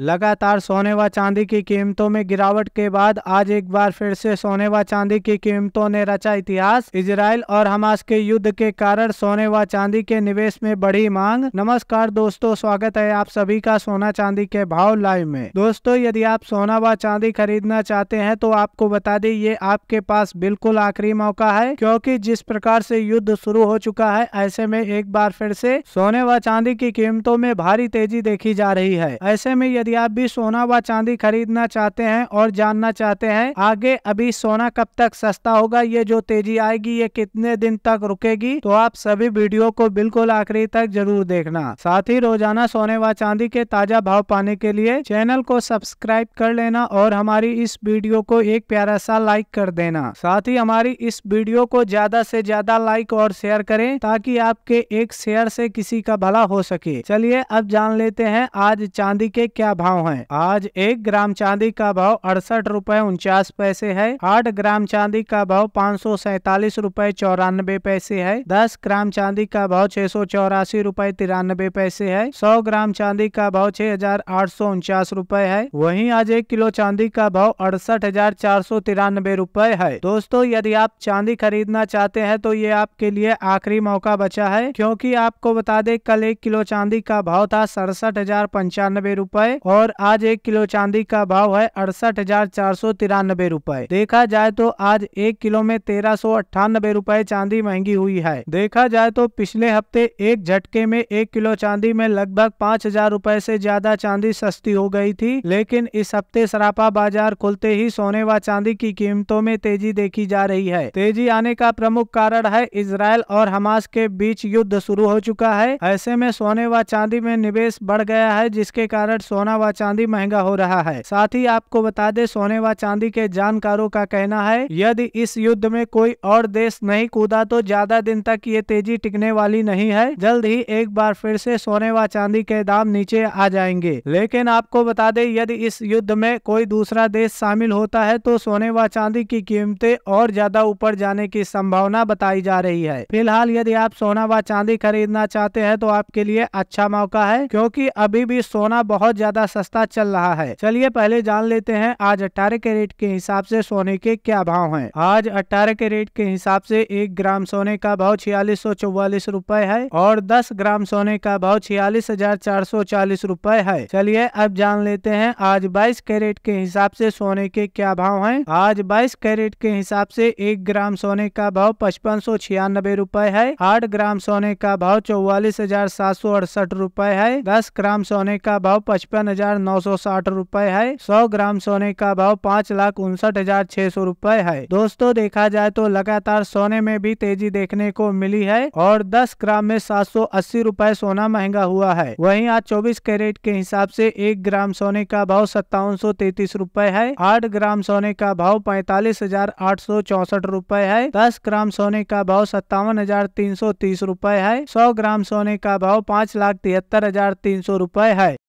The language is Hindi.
लगातार सोने व चांदी की कीमतों में गिरावट के बाद आज एक बार फिर से सोने व चांदी की कीमतों ने रचा इतिहास इसराइल और हमास के युद्ध के कारण सोने व चांदी के निवेश में बढ़ी मांग नमस्कार दोस्तों स्वागत है आप सभी का सोना चांदी के भाव लाइव में दोस्तों यदि आप सोना व चांदी खरीदना चाहते हैं तो आपको बता दें ये आपके पास बिल्कुल आखिरी मौका है क्योंकि जिस प्रकार से युद्ध शुरू हो चुका है ऐसे में एक बार फिर से सोने व चांदी की कीमतों में भारी तेजी देखी जा रही है ऐसे में यदि आप भी सोना व चांदी खरीदना चाहते हैं और जानना चाहते हैं आगे अभी सोना कब तक सस्ता होगा ये जो तेजी आएगी ये कितने दिन तक रुकेगी तो आप सभी वीडियो को बिल्कुल आखिरी तक जरूर देखना साथ ही रोजाना सोने व चांदी के ताजा भाव पाने के लिए चैनल को सब्सक्राइब कर लेना और हमारी इस वीडियो को एक प्यारा सा लाइक कर देना साथ ही हमारी इस वीडियो को ज्यादा से ज्यादा लाइक और शेयर करें ताकि आपके एक शेयर से किसी का भला हो सके चलिए अब जान लेते हैं आज चांदी के क्या का भाव है आज एक ग्राम चांदी का भाव अड़सठ रूपए उनचास पैसे है आठ ग्राम चांदी का भाव पाँच सौ सैतालीस रूपए चौरानबे पैसे है दस ग्राम चांदी का भाव छह सौ चौरासी रूपए तिरानबे पैसे है सौ ग्राम चांदी का भाव छह हजार आठ सौ उनचास रूपए है वही आज एक किलो चांदी का भाव अड़सठ हजार चार सौ तिरानबे रूपए है दोस्तों यदि आप चांदी खरीदना चाहते हैं तो ये आपके लिए आखिरी मौका बचा है क्योंकि आपको बता दें कल एक किलो चांदी का भाव था सड़सठ हजार पंचानबे रूपए और आज एक किलो चांदी का भाव है अड़सठ हजार चार सौ तिरानबे रूपए देखा जाए तो आज एक किलो में तेरह सौ अट्ठानबे रूपए चांदी महंगी हुई है देखा जाए तो पिछले हफ्ते एक झटके में एक किलो चांदी में लगभग पाँच हजार रूपए ऐसी ज्यादा चांदी सस्ती हो गयी थी लेकिन इस हफ्ते सरापा बाजार खुलते ही सोने व चांदी की कीमतों में तेजी देखी जा रही है तेजी आने का प्रमुख कारण है इसराइल और हमास के बीच युद्ध शुरू हो चुका है ऐसे में सोने व चांदी में निवेश बढ़ गया है जिसके कारण सोना सोना व चांदी महंगा हो रहा है साथ ही आपको बता दे सोने व चांदी के जानकारों का कहना है यदि इस युद्ध में कोई और देश नहीं कूदा तो ज्यादा दिन तक ये तेजी टिकने वाली नहीं है जल्द ही एक बार फिर से सोने व चांदी के दाम नीचे आ जाएंगे लेकिन आपको बता दे यदि इस युद्ध में कोई दूसरा देश शामिल होता है तो सोने व चांदी की कीमतें और ज्यादा ऊपर जाने की संभावना बताई जा रही है फिलहाल यदि आप सोना व चांदी खरीदना चाहते हैं तो आपके लिए अच्छा मौका है क्योंकि अभी भी सोना बहुत ज्यादा का सस्ता चल रहा है चलिए पहले जान लेते हैं आज अट्ठारह कैरेट के हिसाब से सोने के क्या भाव हैं आज अट्ठारह कैरेट के हिसाब से एक ग्राम सोने का भाव छियालीस सौ चौवालीस रूपए है और दस ग्राम सोने का भाव छियालीस हजार चार सौ चालीस रूपए है चलिए अब जान लेते हैं आज बाईस कैरेट के हिसाब से सोने के क्या भाव है आज बाईस कैरेट के हिसाब से एक ग्राम सोने का भाव पचपन सौ छियानबे रूपए है आठ ग्राम सोने का भाव चौवालीस हजार सात सौ अड़सठ रूपए है दस ग्राम सोने का भाव पचपन हजार नौ सौ साठ रूपए है सौ ग्राम सोने का भाव पाँच लाख उनसठ हजार छह सौ रूपए है दोस्तों देखा जाए तो लगातार सोने में भी तेजी देखने को मिली है और दस ग्राम में सात सौ अस्सी रूपए सोना महंगा हुआ है वहीं आज चौबीस कैरेट के हिसाब से एक ग्राम सोने का भाव सत्तावन सौ तैतीस रूपए है आठ ग्राम सोने का भाव पैतालीस हजार आठ सौ चौसठ रूपए है दस ग्राम सोने का भाव सत्तावन हजार तीन सौ तीस रूपए है सौ ग्राम सोने का भाव पाँच लाख तिहत्तर हजार तीन सौ रूपए है